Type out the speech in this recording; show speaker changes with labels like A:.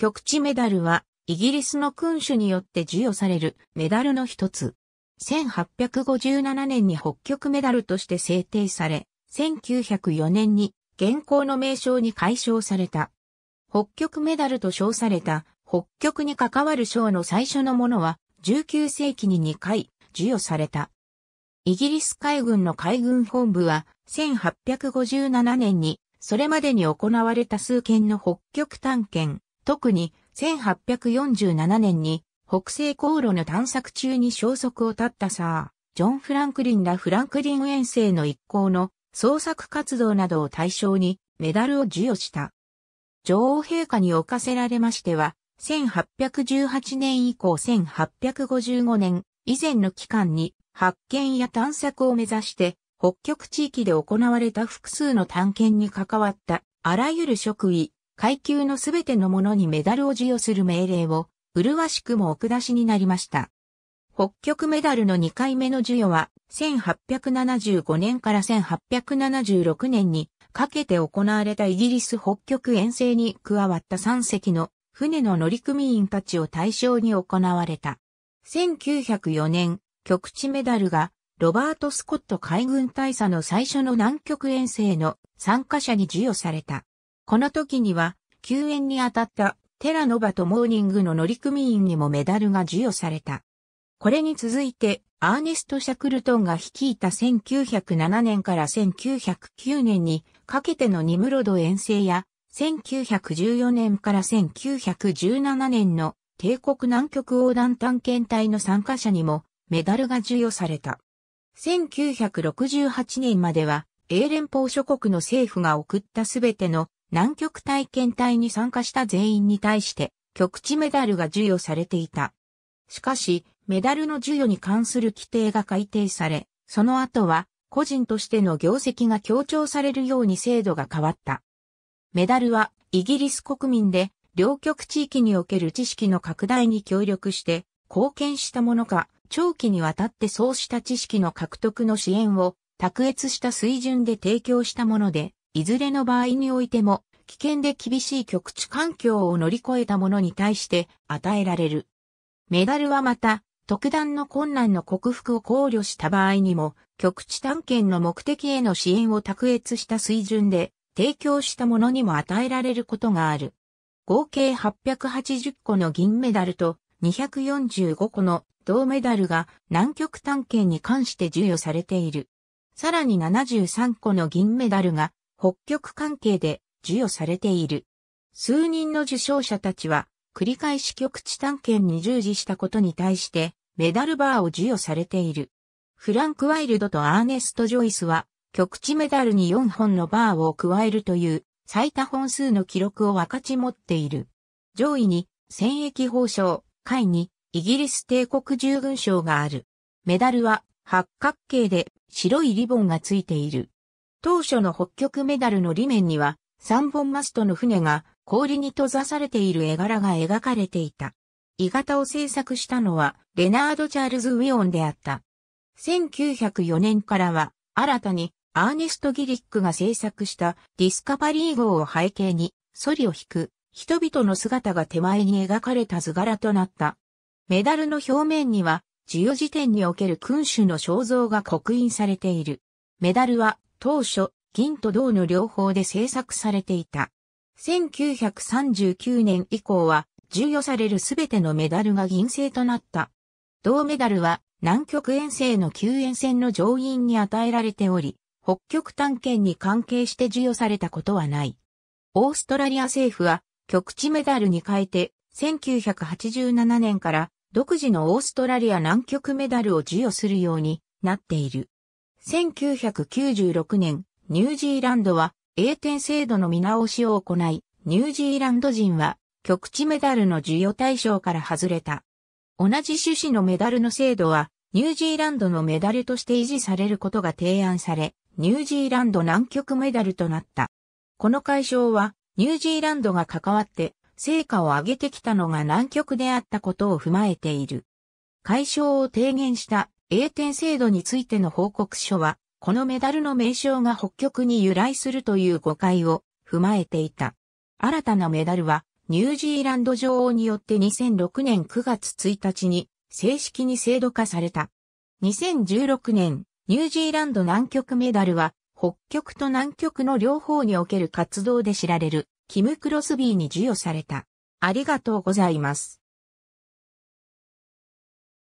A: 極地メダルは、イギリスの君主によって授与されるメダルの一つ。1857年に北極メダルとして制定され、1904年に現行の名称に改称された。北極メダルと称された北極に関わる賞の最初のものは19世紀に2回授与された。イギリス海軍の海軍本部は1857年にそれまでに行われた数件の北極探検特に1847年に北西航路の探索中に消息を絶ったサー、ジョン・フランクリンらフランクリン遠征の一行の創作活動などを対象にメダルを授与した。女王陛下に置せられましては、1818年以降1855年以前の期間に発見や探索を目指して北極地域で行われた複数の探検に関わったあらゆる職位、階級のすべてのものにメダルを授与する命令を、麗しくもお下しになりました。北極メダルの2回目の授与は、1875年から1876年にかけて行われたイギリス北極遠征に加わった3隻の船の乗組員たちを対象に行われた。1904年、極地メダルがロバート・スコット海軍大佐の最初の南極遠征の参加者に授与された。この時には、救援に当たったテラノバとモーニングの乗組員にもメダルが授与された。これに続いて、アーネスト・シャクルトンが率いた1907年から1909年にかけてのニムロド遠征や、1914年から1917年の帝国南極横断探検隊の参加者にもメダルが授与された。1968年までは英連邦諸国の政府が送ったすべての南極体験隊に参加した全員に対して、極地メダルが授与されていた。しかし、メダルの授与に関する規定が改定され、その後は、個人としての業績が強調されるように制度が変わった。メダルは、イギリス国民で、両極地域における知識の拡大に協力して、貢献したものか、長期にわたってそうした知識の獲得の支援を、卓越した水準で提供したもので、いずれの場合においても、危険で厳しい局地環境を乗り越えた者に対して与えられる。メダルはまた、特段の困難の克服を考慮した場合にも、局地探検の目的への支援を卓越した水準で提供したものにも与えられることがある。合計880個の銀メダルと245個の銅メダルが南極探検に関して授与されている。さらに73個の銀メダルが北極関係で授与されている。数人の受賞者たちは、繰り返し極地探検に従事したことに対して、メダルバーを授与されている。フランク・ワイルドとアーネスト・ジョイスは、極地メダルに4本のバーを加えるという、最多本数の記録を分かち持っている。上位に、戦役法賞、下位に、イギリス帝国従軍賞がある。メダルは、八角形で、白いリボンがついている。当初の北極メダルの裏面には、三本マストの船が氷に閉ざされている絵柄が描かれていた。鋳型を制作したのは、レナード・チャールズ・ウィオンであった。1904年からは、新たに、アーネスト・ギリックが制作したディスカパリー号を背景に、ソリを引く、人々の姿が手前に描かれた図柄となった。メダルの表面には、授与時点における君主の肖像が刻印されている。メダルは当初、銀と銅の両方で制作されていた。1939年以降は、授与されるすべてのメダルが銀製となった。銅メダルは、南極遠征の救援船の乗員に与えられており、北極探検に関係して授与されたことはない。オーストラリア政府は、極地メダルに変えて、1987年から独自のオーストラリア南極メダルを授与するようになっている。1996年、ニュージーランドは英典制度の見直しを行い、ニュージーランド人は極地メダルの授与対象から外れた。同じ趣旨のメダルの制度は、ニュージーランドのメダルとして維持されることが提案され、ニュージーランド南極メダルとなった。この解消は、ニュージーランドが関わって成果を上げてきたのが南極であったことを踏まえている。解消を提言した A 点制度についての報告書は、このメダルの名称が北極に由来するという誤解を踏まえていた。新たなメダルは、ニュージーランド女王によって2006年9月1日に正式に制度化された。2016年、ニュージーランド南極メダルは、北極と南極の両方における活動で知られる、キム・クロスビーに授与された。ありがとうございます。